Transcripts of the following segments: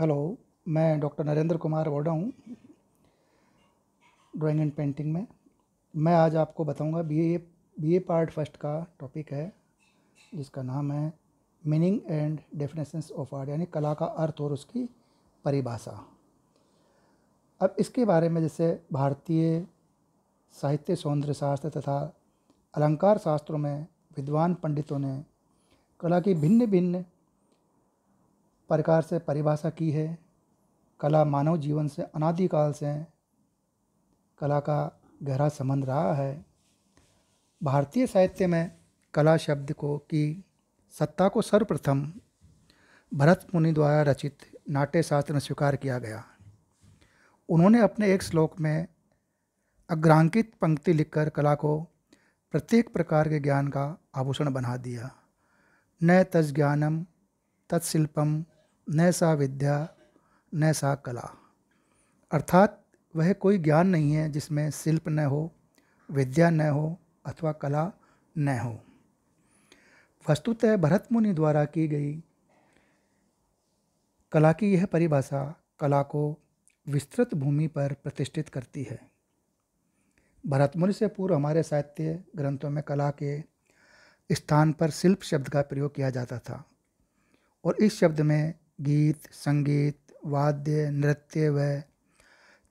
hello मैं doctor Narendra Kumar वोडा हूँ ड्राइंग एंड पेंटिंग में मैं आज आपको बताऊंगा बीए बीए पार्ट फर्स्ट का टॉपिक है जिसका नाम है meaning and definitions of art यानी कला का अर्थ और उसकी परिभाषा अब इसके बारे में जैसे भारतीय साहित्य सौंदर्य शास्त्र तथा अलंकार शास्त्रों में विद्वान पंडितों ने कला की भिन्न भिन्न प्रकार से परिभाषा की है कला मानव जीवन से अनादिकाल से कला का गहरा संबंध रहा है भारतीय साहित्य में कला शब्द को की सत्ता को सर्वप्रथम भरत मुनि द्वारा रचित नाट्य शास्त्र में स्वीकार किया गया उन्होंने अपने एक श्लोक में अग्रांकित पंक्ति लिखकर कला को प्रत्येक प्रकार के ज्ञान का आभूषण बना दिया न तज ज्ञानम तत्शिल्पम न सा विद्या न सा कला अर्थात वह कोई ज्ञान नहीं है जिसमें शिल्प न हो विद्या न हो अथवा कला न हो वस्तुतः भरत मुनि द्वारा की गई कला की यह परिभाषा कला को विस्तृत भूमि पर प्रतिष्ठित करती है भरत मुनि से पूर्व हमारे साहित्य ग्रंथों में कला के स्थान पर शिल्प शब्द का प्रयोग किया जाता था और इस शब्द में गीत संगीत वाद्य नृत्य व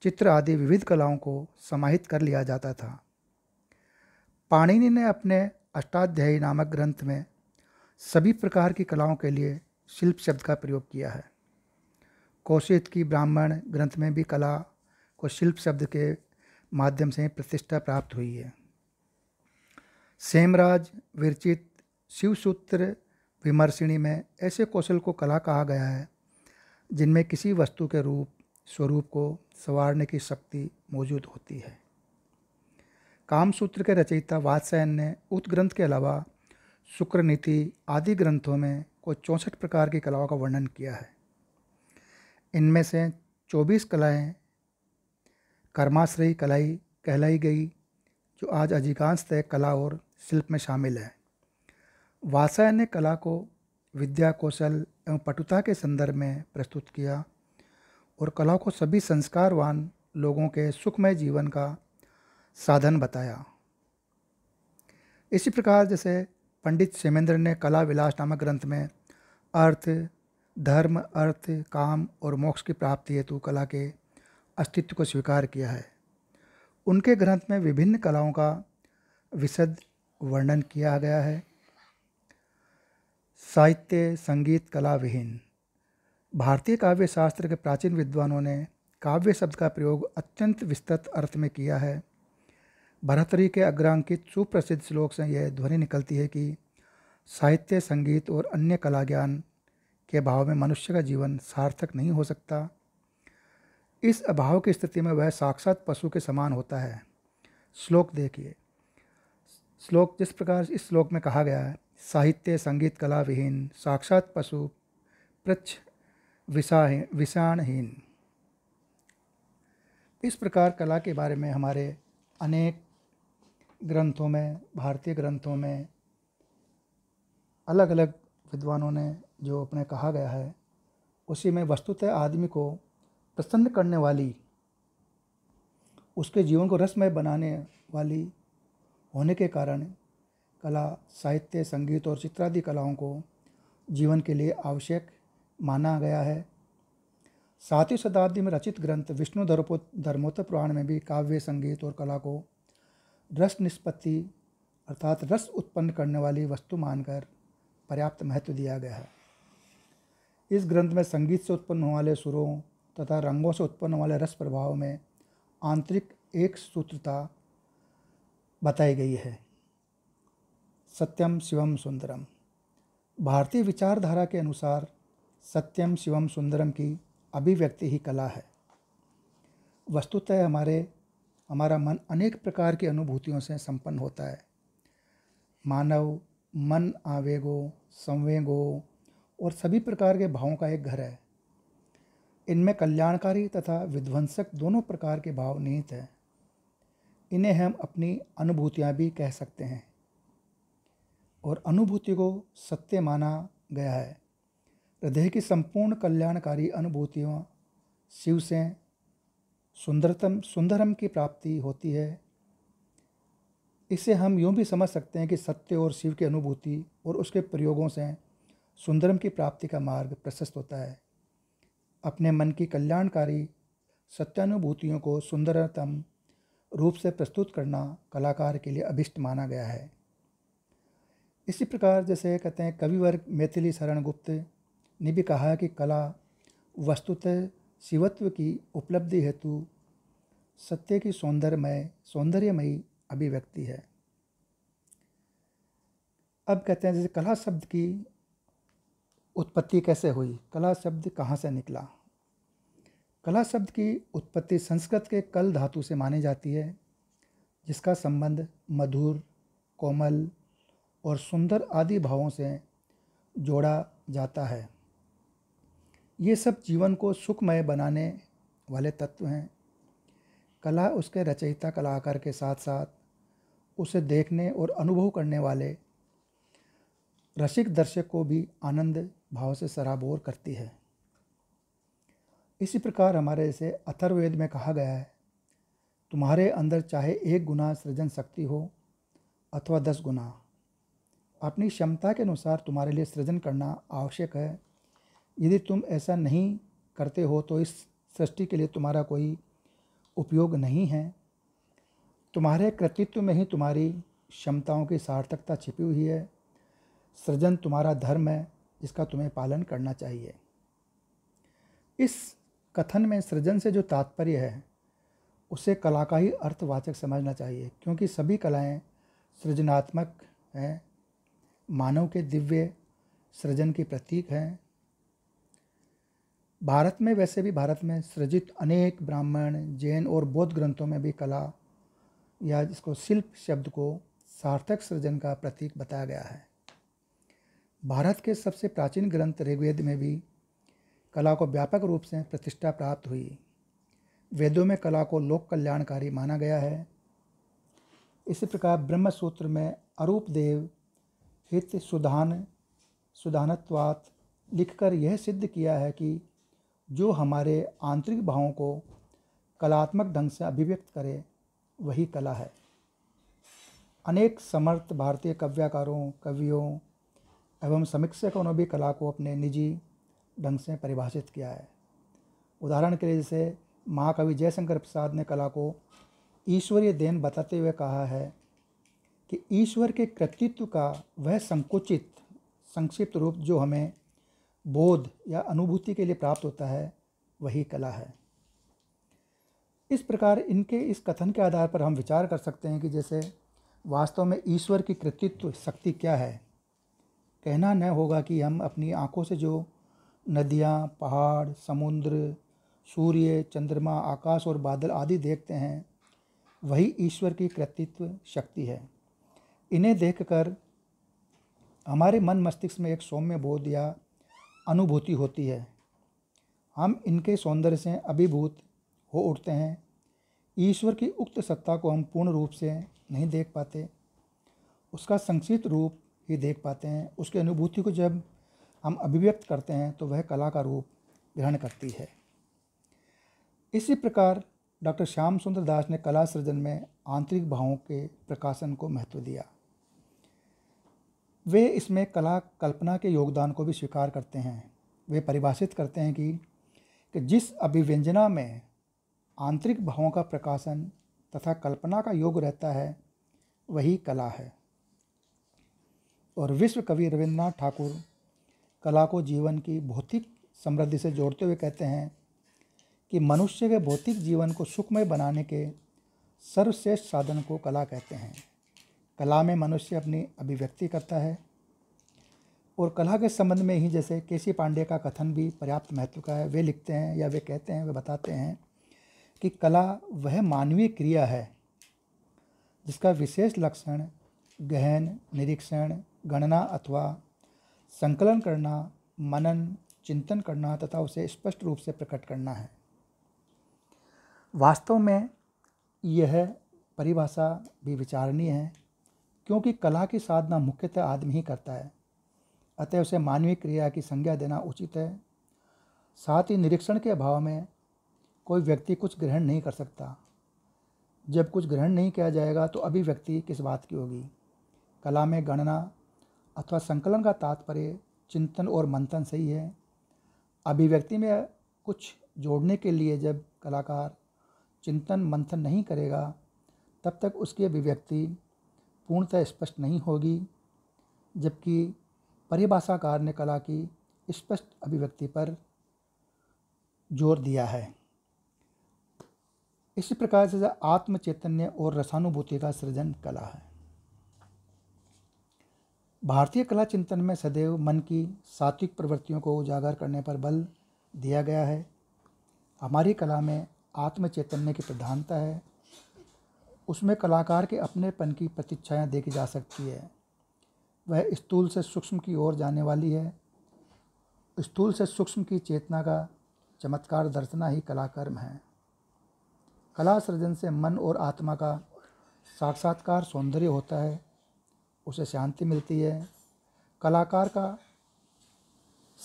चित्र आदि विविध कलाओं को समाहित कर लिया जाता था पाणिनि ने अपने अष्टाध्यायी नामक ग्रंथ में सभी प्रकार की कलाओं के लिए शिल्प शब्द का प्रयोग किया है कौशित की ब्राह्मण ग्रंथ में भी कला को शिल्प शब्द के माध्यम से प्रतिष्ठा प्राप्त हुई है सेमराज विरचित शिवसूत्र विमर्शिणी में ऐसे कौशल को कला कहा गया है जिनमें किसी वस्तु के रूप स्वरूप को संवारने की शक्ति मौजूद होती है कामसूत्र के रचयिता वात्सायन ने उक्त ग्रंथ के अलावा शुक्र नीति आदि ग्रंथों में को चौंसठ प्रकार की कलाओं का वर्णन किया है इनमें से चौबीस कलाएं कर्माश्रयी कलाई कहलाई गई जो आज अधिकांशतः कला और शिल्प में शामिल है वासाय ने कला को विद्या कौशल एवं पटुता के संदर्भ में प्रस्तुत किया और कला को सभी संस्कारवान लोगों के सुखमय जीवन का साधन बताया इसी प्रकार जैसे पंडित सेमेंद्र ने कला विलास नामक ग्रंथ में अर्थ धर्म अर्थ काम और मोक्ष की प्राप्ति हेतु कला के अस्तित्व को स्वीकार किया है उनके ग्रंथ में विभिन्न कलाओं का विशद वर्णन किया गया है साहित्य संगीत कला विहीन भारतीय काव्य शास्त्र के प्राचीन विद्वानों ने काव्य शब्द का प्रयोग अत्यंत विस्तृत अर्थ में किया है भरतरी के अग्रांकित सुप्रसिद्ध श्लोक से यह ध्वनि निकलती है कि साहित्य संगीत और अन्य कला ज्ञान के अभाव में मनुष्य का जीवन सार्थक नहीं हो सकता इस अभाव की स्थिति में वह साक्षात पशु के समान होता है श्लोक देखिए श्लोक जिस प्रकार इस श्लोक में कहा गया है साहित्य संगीत कला विहीन साक्षात पशु प्रच्छ विषाहीन विषाणहीन इस प्रकार कला के बारे में हमारे अनेक ग्रंथों में भारतीय ग्रंथों में अलग अलग विद्वानों ने जो अपने कहा गया है उसी में वस्तुतः आदमी को प्रसन्न करने वाली उसके जीवन को रसमय बनाने वाली होने के कारण कला साहित्य संगीत और चित्रादि कलाओं को जीवन के लिए आवश्यक माना गया है सातवीं शताब्दी में रचित ग्रंथ विष्णु धर्मो धर्मोत्तर पुराण में भी काव्य संगीत और कला को रस निष्पत्ति अर्थात रस उत्पन्न करने वाली वस्तु मानकर पर्याप्त महत्व दिया गया है इस ग्रंथ में संगीत से उत्पन्न होने वाले सुरों तथा रंगों से उत्पन्न वाले रस प्रभाव में आंतरिक एक सूत्रता बताई गई है सत्यम शिवम सुंदरम भारतीय विचारधारा के अनुसार सत्यम शिवम सुंदरम की अभिव्यक्ति ही कला है वस्तुतः हमारे हमारा मन अनेक प्रकार की अनुभूतियों से संपन्न होता है मानव मन आवेगों संवेगों और सभी प्रकार के भावों का एक घर है इनमें कल्याणकारी तथा विध्वंसक दोनों प्रकार के भाव निहित हैं इन्हें हम अपनी अनुभूतियाँ भी कह सकते हैं और अनुभूति को सत्य माना गया है हृदय की संपूर्ण कल्याणकारी अनुभूतियों शिव से सुंदरतम सुंदरम की प्राप्ति होती है इसे हम यूँ भी समझ सकते हैं कि सत्य और शिव की अनुभूति और उसके प्रयोगों से सुंदरम की प्राप्ति का मार्ग प्रशस्त होता है अपने मन की कल्याणकारी सत्यानुभूतियों को सुंदरतम रूप से प्रस्तुत करना कलाकार के लिए अभिष्ट माना गया है इसी प्रकार जैसे कहते हैं कविवर्ग मैथिली शरण गुप्त ने भी कहा कि कला वस्तुतः शिवत्व की उपलब्धि हेतु सत्य की सौंदर्यमय सौंदर्यमयी अभिव्यक्ति है अब कहते हैं जैसे कला शब्द की उत्पत्ति कैसे हुई कला शब्द कहाँ से निकला कला शब्द की उत्पत्ति संस्कृत के कल धातु से मानी जाती है जिसका संबंध मधुर कोमल और सुंदर आदि भावों से जोड़ा जाता है ये सब जीवन को सुखमय बनाने वाले तत्व हैं कला उसके रचयिता कलाकार के साथ साथ उसे देखने और अनुभव करने वाले रसिक दर्शक को भी आनंद भाव से सराबोर करती है इसी प्रकार हमारे इसे अथर्वेद में कहा गया है तुम्हारे अंदर चाहे एक गुना सृजन शक्ति हो अथवा दस गुना अपनी क्षमता के अनुसार तुम्हारे लिए सृजन करना आवश्यक है यदि तुम ऐसा नहीं करते हो तो इस सृष्टि के लिए तुम्हारा कोई उपयोग नहीं है तुम्हारे कृतित्व में ही तुम्हारी क्षमताओं की सार्थकता छिपी हुई है सृजन तुम्हारा धर्म है जिसका तुम्हें पालन करना चाहिए इस कथन में सृजन से जो तात्पर्य है उसे कला का ही अर्थवाचक समझना चाहिए क्योंकि सभी कलाएं सृजनात्मक हैं मानव के दिव्य सृजन की प्रतीक हैं भारत में वैसे भी भारत में सृजित अनेक ब्राह्मण जैन और बौद्ध ग्रंथों में भी कला या जिसको शिल्प शब्द को सार्थक सृजन का प्रतीक बताया गया है भारत के सबसे प्राचीन ग्रंथ ऋग्वेद में भी कला को व्यापक रूप से प्रतिष्ठा प्राप्त हुई वेदों में कला को लोक कल्याणकारी माना गया है इसी प्रकार ब्रह्मसूत्र में अरूप देव हित सुधान सुधानत्वात लिखकर यह सिद्ध किया है कि जो हमारे आंतरिक भावों को कलात्मक ढंग से अभिव्यक्त करे वही कला है अनेक समर्थ भारतीय कव्याकारों कवियों एवं समीक्षकों ने भी कला को अपने निजी ढंग से परिभाषित किया है उदाहरण के लिए जैसे महाकवि जयशंकर प्रसाद ने कला को ईश्वरीय देन बताते हुए कहा है कि ईश्वर के कृतित्व का वह संकुचित संक्षिप्त रूप जो हमें बोध या अनुभूति के लिए प्राप्त होता है वही कला है इस प्रकार इनके इस कथन के आधार पर हम विचार कर सकते हैं कि जैसे वास्तव में ईश्वर की कृतित्व शक्ति क्या है कहना न होगा कि हम अपनी आँखों से जो नदियाँ पहाड़ समुद्र सूर्य चंद्रमा आकाश और बादल आदि देखते हैं वही ईश्वर की कृतित्व शक्ति है इन्हें देखकर हमारे मन मस्तिष्क में एक सौम्य बोध या अनुभूति होती है हम इनके सौंदर्य से अभिभूत हो उठते हैं ईश्वर की उक्त सत्ता को हम पूर्ण रूप से नहीं देख पाते उसका संक्षिप्त रूप ही देख पाते हैं उसकी अनुभूति को जब हम अभिव्यक्त करते हैं तो वह कला का रूप ग्रहण करती है इसी प्रकार डॉक्टर श्याम सुंदर दास ने कला सृजन में आंतरिक भावों के प्रकाशन को महत्व दिया वे इसमें कला कल्पना के योगदान को भी स्वीकार करते हैं वे परिभाषित करते हैं कि, कि जिस अभिव्यंजना में आंतरिक भावों का प्रकाशन तथा कल्पना का योग रहता है वही कला है और विश्व कवि रविंद्रनाथ ठाकुर कला को जीवन की भौतिक समृद्धि से जोड़ते हुए कहते हैं कि मनुष्य के भौतिक जीवन को सुखमय बनाने के सर्वश्रेष्ठ साधन को कला कहते हैं कला में मनुष्य अपनी अभिव्यक्ति करता है और कला के संबंध में ही जैसे केसी पांडे का कथन भी पर्याप्त महत्व का है वे लिखते हैं या वे कहते हैं वे बताते हैं कि कला वह मानवीय क्रिया है जिसका विशेष लक्षण गहन निरीक्षण गणना अथवा संकलन करना मनन चिंतन करना तथा उसे स्पष्ट रूप से प्रकट करना है वास्तव में यह परिभाषा भी विचारणीय है क्योंकि कला की साधना मुख्यतः आदमी ही करता है अतः उसे मानवीय क्रिया की संज्ञा देना उचित है साथ ही निरीक्षण के अभाव में कोई व्यक्ति कुछ ग्रहण नहीं कर सकता जब कुछ ग्रहण नहीं किया जाएगा तो अभिव्यक्ति किस बात की होगी कला में गणना अथवा संकलन का तात्पर्य चिंतन और मंथन सही है अभिव्यक्ति में कुछ जोड़ने के लिए जब कलाकार चिंतन मंथन नहीं करेगा तब तक उसकी अभिव्यक्ति पूर्णतः स्पष्ट नहीं होगी जबकि परिभाषाकार ने कला की स्पष्ट अभिव्यक्ति पर जोर दिया है इसी प्रकार से आत्म चैतन्य और रसानुभूति का सृजन कला है भारतीय कला चिंतन में सदैव मन की सात्विक प्रवृत्तियों को उजागर करने पर बल दिया गया है हमारी कला में आत्म चैतन्य की प्रधानता है उसमें कलाकार के अपनेपन की प्रतीक्षाएँ देखी जा सकती है वह स्थूल से सूक्ष्म की ओर जाने वाली है स्थूल से सूक्ष्म की चेतना का चमत्कार दर्शना ही कलाकर्म है कला सृजन से मन और आत्मा का साक्षात्कार सौंदर्य होता है उसे शांति मिलती है कलाकार का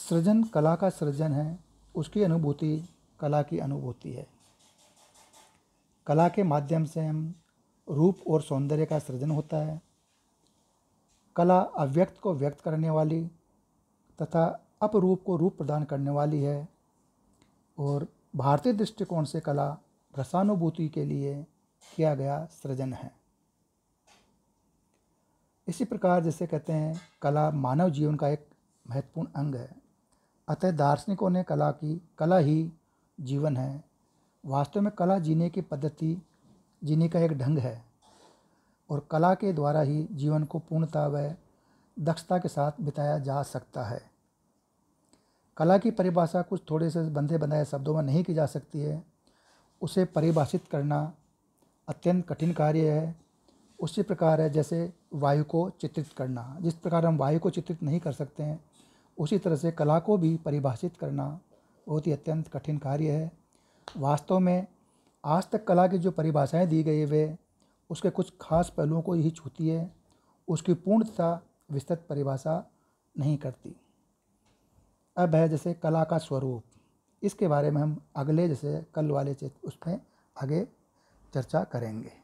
सृजन कला का सृजन है उसकी अनुभूति कला की अनुभूति है कला के माध्यम से हम रूप और सौंदर्य का सृजन होता है कला अव्यक्त को व्यक्त करने वाली तथा अपरूप को रूप प्रदान करने वाली है और भारतीय दृष्टिकोण से कला रसानुभूति के लिए किया गया सृजन है इसी प्रकार जैसे कहते हैं कला मानव जीवन का एक महत्वपूर्ण अंग है अतः दार्शनिकों ने कला की कला ही जीवन है वास्तव में कला जीने की पद्धति जीने का एक ढंग है और कला के द्वारा ही जीवन को पूर्णता व दक्षता के साथ बिताया जा सकता है कला की परिभाषा कुछ थोड़े से बंधे बनाए शब्दों में नहीं की जा सकती है उसे परिभाषित करना अत्यंत कठिन कार्य है उसी प्रकार है जैसे वायु को चित्रित करना जिस प्रकार हम वायु को चित्रित नहीं कर सकते हैं उसी तरह से कला को भी परिभाषित करना बहुत ही अत्यंत कठिन कार्य है वास्तव में आज तक कला की जो परिभाषाएं दी गई वे उसके कुछ खास पहलुओं को ही छूती है उसकी पूर्णतः विस्तृत परिभाषा नहीं करती अब है जैसे कला का स्वरूप इसके बारे में हम अगले जैसे कल वाले चित्र उसमें आगे चर्चा करेंगे